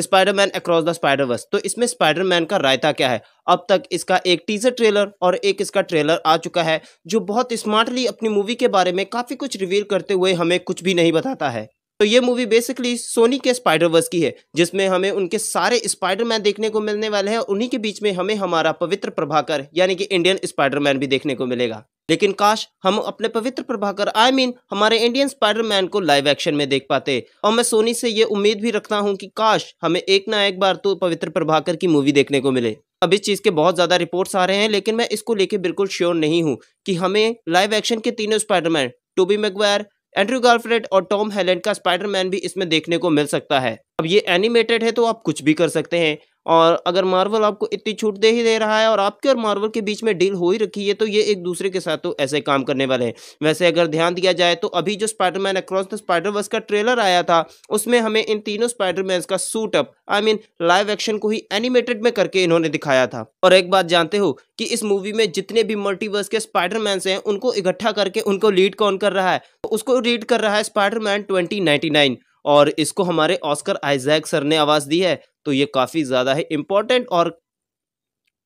Spiderman Across the Spider Verse तो इसमें Spiderman का रायता क्या है अब तक इसका एक टीजर ट्रेलर और एक इसका ट्रेलर आ चुका है जो बहुत स्मार्टली अपनी मूवी के बारे में काफ़ी कुछ रिवील करते हुए हमें कुछ भी नहीं बताता है तो ये मूवी बेसिकली सोनी के स्पाइडर वर्स की है जिसमें हमें उनके सारे स्पाइडरमैन देखने को मिलने वाले हैं उन्हीं के बीच में हमें हमारा पवित्र प्रभाकर यानी कि इंडियन स्पाइडरमैन भी देखने को मिलेगा लेकिन काश हम अपने Pavitr Prabhakar I I mean mean, हमारे इंडियन स्पाइडरमैन को लाइव एक्शन में देख पाते और मैं सोनी से ये उम्मीद भी रखता हूँ कि काश हमें एक ना एक बार तो पवित्र प्रभाकर की मूवी देखने को मिले अब इस चीज़ के बहुत ज़्यादा रिपोर्ट्स आ रहे हैं लेकिन मैं इसको लेके बिल्कुल श्योर नहीं हूँ कि हमें लाइव एक्शन के तीनों Spiderman Tobey Maguire Andrew Garfield और टॉम हेलेंड का स्पाइडरमैन भी इसमें देखने को मिल सकता है अब ये एनिमेटेड है तो आप कुछ भी कर सकते हैं और अगर मार्वल आपको इतनी छूट दे ही दे रहा है और आपके और मार्वल के बीच में डील हो ही रखी है तो ये एक दूसरे के साथ तो ऐसे काम करने वाले हैं वैसे अगर ध्यान दिया जाए तो अभी जो स्पाइडरमैन अक्रॉस द वर्स का ट्रेलर आया था उसमें हमें इन तीनों स्पाइडरमैन का suit up I mean live action को ही एनिमेटेड में करके इन्होंने दिखाया था और एक बात जानते हो कि इस मूवी में जितने भी मल्टीवर्स के स्पाइडरमैन हैं उनको इकट्ठा करके उनको लीड कौन कर रहा है तो उसको लीड कर रहा है स्पाइडरमैन ट्वेंटी और इसको हमारे ऑस्कर आइजैक सर ने आवाज़ दी है तो ये काफ़ी ज़्यादा है इम्पॉर्टेंट और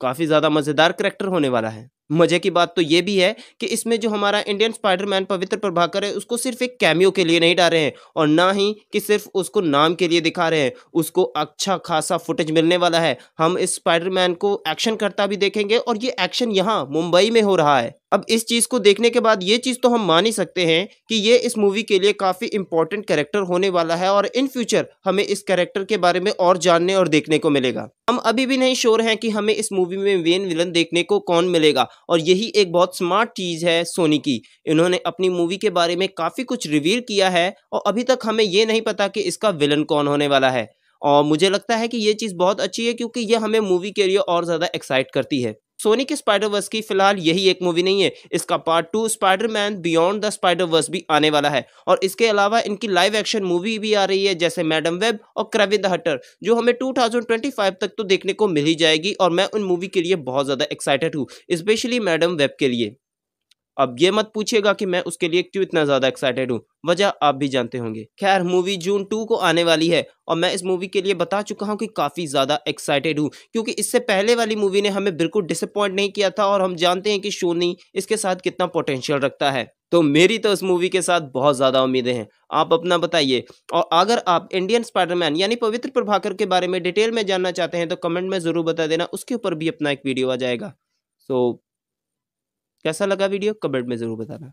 काफ़ी ज़्यादा मज़ेदार करेक्टर होने वाला है मजे की बात तो ये भी है कि इसमें जो हमारा इंडियन स्पाइडरमैन पवित्र प्रभाकर है उसको सिर्फ एक कैमियो के लिए नहीं डाल रहे हैं और ना ही कि सिर्फ उसको नाम के लिए दिखा रहे हैं उसको अच्छा खासा फुटेज मिलने वाला है हम इस स्पाइडरमैन को एक्शन करता भी देखेंगे और ये एक्शन यहाँ मुंबई में हो रहा है अब इस चीज़ को देखने के बाद ये चीज़ तो हम मान ही सकते हैं कि ये इस मूवी के लिए काफ़ी इंपॉर्टेंट कैरेक्टर होने वाला है और इन फ्यूचर हमें इस कैरेक्टर के बारे में और जानने और देखने को मिलेगा हम अभी भी नहीं श्योर हैं कि हमें इस मूवी में वेन विलन देखने को कौन मिलेगा और यही एक बहुत स्मार्ट चीज़ है सोनी की इन्होंने अपनी मूवी के बारे में काफ़ी कुछ रिवील किया है और अभी तक हमें ये नहीं पता कि इसका विलन कौन होने वाला है और मुझे लगता है कि ये चीज़ बहुत अच्छी है क्योंकि ये हमें मूवी के लिए और ज़्यादा एक्साइट करती है सोनी के स्पाइडर वर्स की फिलहाल यही एक मूवी नहीं है इसका part two Spider Man Beyond the Spider Verse भी आने वाला है और इसके अलावा इनकी लाइव एक्शन मूवी भी आ रही है जैसे मैडम वेब और क्रेविन द हटर जो हमें 2025 तक तो देखने को मिल ही जाएगी और मैं उन मूवी के लिए बहुत ज़्यादा एक्साइटेड हूँ स्पेशली मैडम वेब के लिए अब ये मत पूछिएगा कि मैं उसके लिए क्यों इतना ज़्यादा एक्साइटेड हूँ वजह आप भी जानते होंगे खैर मूवी जून टू को आने वाली है और मैं इस मूवी के लिए बता चुका हूँ कि काफ़ी ज़्यादा एक्साइटेड हूँ क्योंकि इससे पहले वाली मूवी ने हमें बिल्कुल डिसअपॉइंट नहीं किया था और हम जानते हैं कि शोनी इसके साथ कितना पोटेंशियल रखता है तो मेरी तो इस मूवी के साथ बहुत ज़्यादा उम्मीदें हैं आप अपना बताइए और अगर आप इंडियन स्पाइडरमैन यानी पवित्र प्रभाकर के बारे में डिटेल में जानना चाहते हैं तो कमेंट में ज़रूर बता देना उसके ऊपर भी अपना एक वीडियो आ जाएगा सो कैसा लगा वीडियो कमेंट में ज़रूर बताना